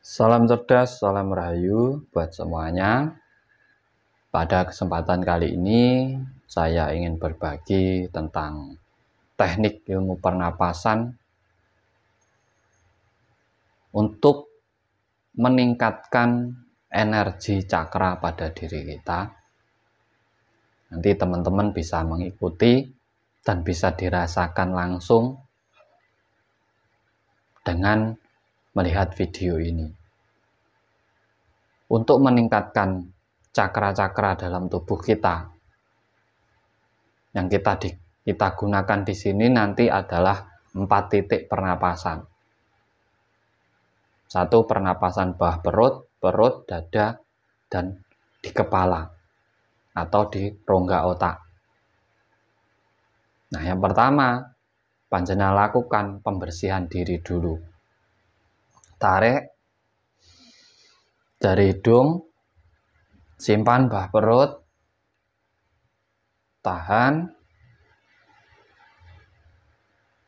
Salam cerdas, salam rahayu buat semuanya. Pada kesempatan kali ini, saya ingin berbagi tentang teknik ilmu pernapasan untuk meningkatkan energi cakra pada diri kita. Nanti teman-teman bisa mengikuti dan bisa dirasakan langsung dengan melihat video ini. Untuk meningkatkan cakra-cakra dalam tubuh kita. Yang kita di, kita gunakan di sini nanti adalah empat titik pernapasan. Satu pernapasan bawah perut, perut, dada, dan di kepala atau di rongga otak. Nah, yang pertama, panjenengan lakukan pembersihan diri dulu tarik dari hidung simpan bah perut tahan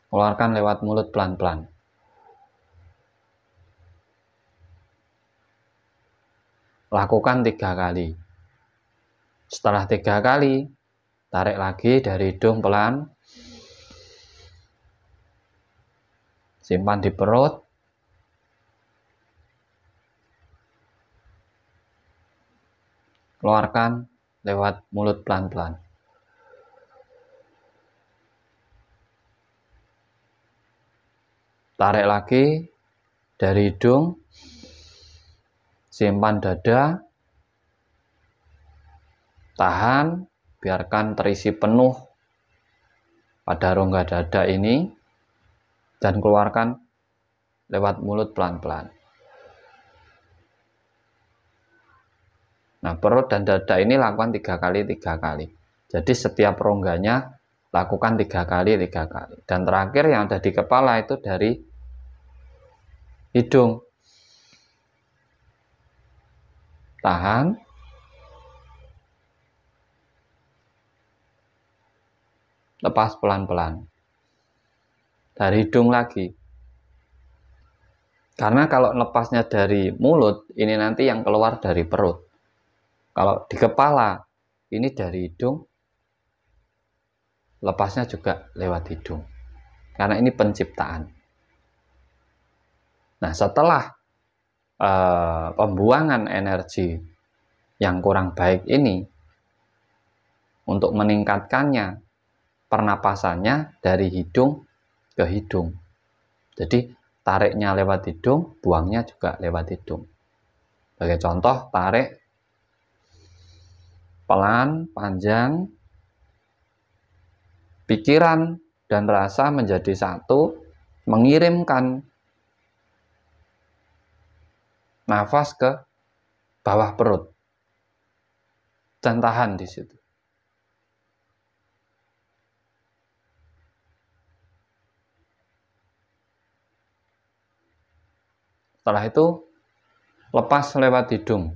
keluarkan lewat mulut pelan-pelan lakukan tiga kali setelah tiga kali tarik lagi dari hidung pelan simpan di perut keluarkan lewat mulut pelan-pelan. Tarik lagi dari hidung, simpan dada, tahan, biarkan terisi penuh pada rongga dada ini, dan keluarkan lewat mulut pelan-pelan. Nah, perut dan dada ini lakukan tiga kali, tiga kali. Jadi setiap rongganya lakukan tiga kali, tiga kali. Dan terakhir yang ada di kepala itu dari hidung. Tahan. Lepas pelan-pelan. Dari hidung lagi. Karena kalau lepasnya dari mulut, ini nanti yang keluar dari perut. Kalau di kepala, ini dari hidung, lepasnya juga lewat hidung. Karena ini penciptaan. Nah, setelah eh, pembuangan energi yang kurang baik ini, untuk meningkatkannya, pernapasannya dari hidung ke hidung. Jadi, tariknya lewat hidung, buangnya juga lewat hidung. Sebagai contoh, tarik pelan, panjang, pikiran dan rasa menjadi satu, mengirimkan nafas ke bawah perut dan tahan di situ. Setelah itu, lepas lewat hidung.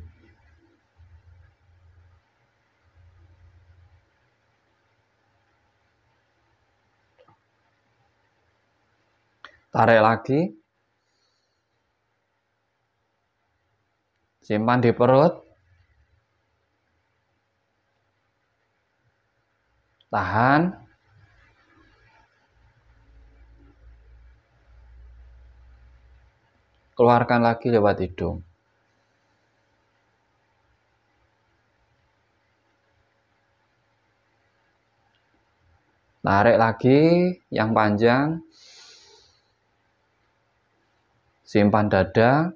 tarik lagi simpan di perut tahan keluarkan lagi lewat hidung. Tarik lagi yang panjang simpan dada,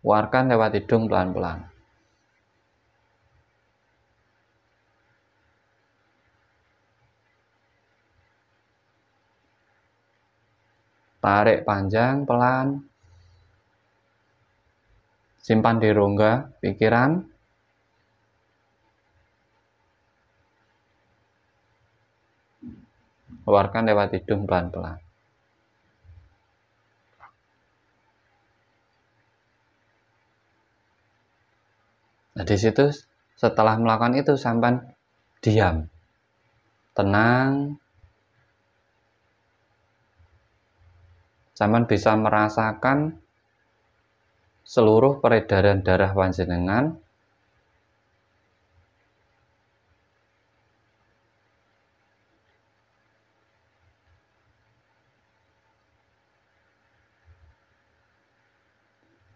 keluarkan lewat hidung pelan-pelan. Tarik panjang pelan. Simpan di rongga pikiran. keluarkan lewat hidung pelan-pelan nah di situ setelah melakukan itu sampan diam tenang sampan bisa merasakan seluruh peredaran darah panjenengan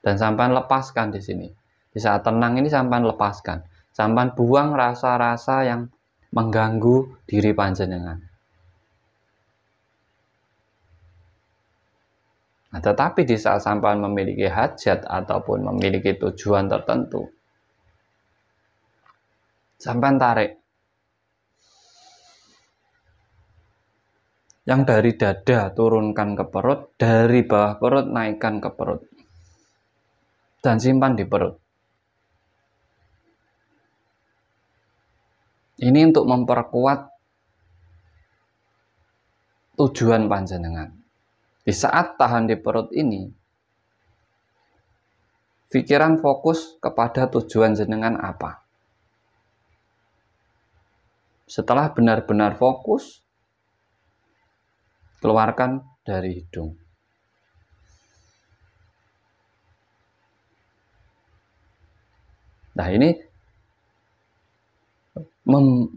Dan sampan lepaskan di sini. Di saat tenang ini sampan lepaskan. Sampan buang rasa-rasa yang mengganggu diri panjenengan. Nah, tetapi di saat sampan memiliki hajat ataupun memiliki tujuan tertentu, sampan tarik. Yang dari dada turunkan ke perut, dari bawah perut naikkan ke perut dan simpan di perut. Ini untuk memperkuat tujuan panjenengan. Di saat tahan di perut ini, pikiran fokus kepada tujuan jenengan apa. Setelah benar-benar fokus, keluarkan dari hidung. Nah ini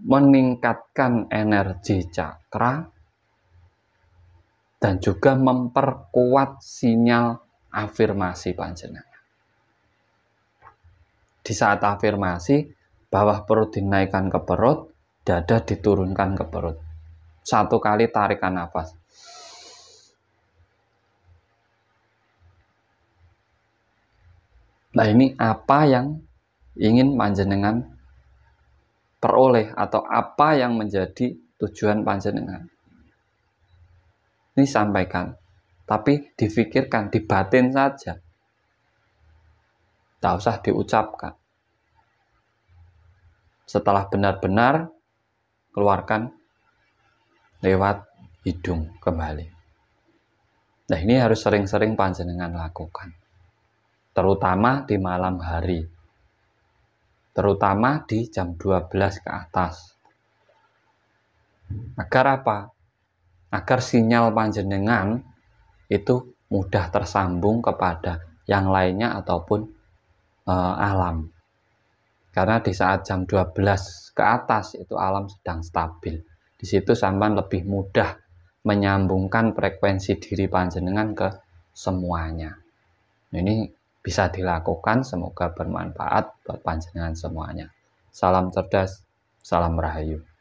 meningkatkan energi cakra dan juga memperkuat sinyal afirmasi panjenengan. Di saat afirmasi, bawah perut dinaikkan ke perut, dada diturunkan ke perut. Satu kali tarikan nafas. Nah ini apa yang ingin panjenengan peroleh atau apa yang menjadi tujuan panjenengan. Ini sampaikan, tapi difikirkan, dibatin saja. Tak usah diucapkan. Setelah benar-benar keluarkan lewat hidung kembali. Nah ini harus sering-sering panjenengan lakukan. Terutama di malam hari terutama di jam 12 ke atas. Agar apa? Agar sinyal panjenengan itu mudah tersambung kepada yang lainnya ataupun e, alam. Karena di saat jam 12 ke atas itu alam sedang stabil. Di situ sampan lebih mudah menyambungkan frekuensi diri panjenengan ke semuanya. Ini bisa dilakukan. Semoga bermanfaat buat panjenengan semuanya. Salam cerdas, salam rahayu.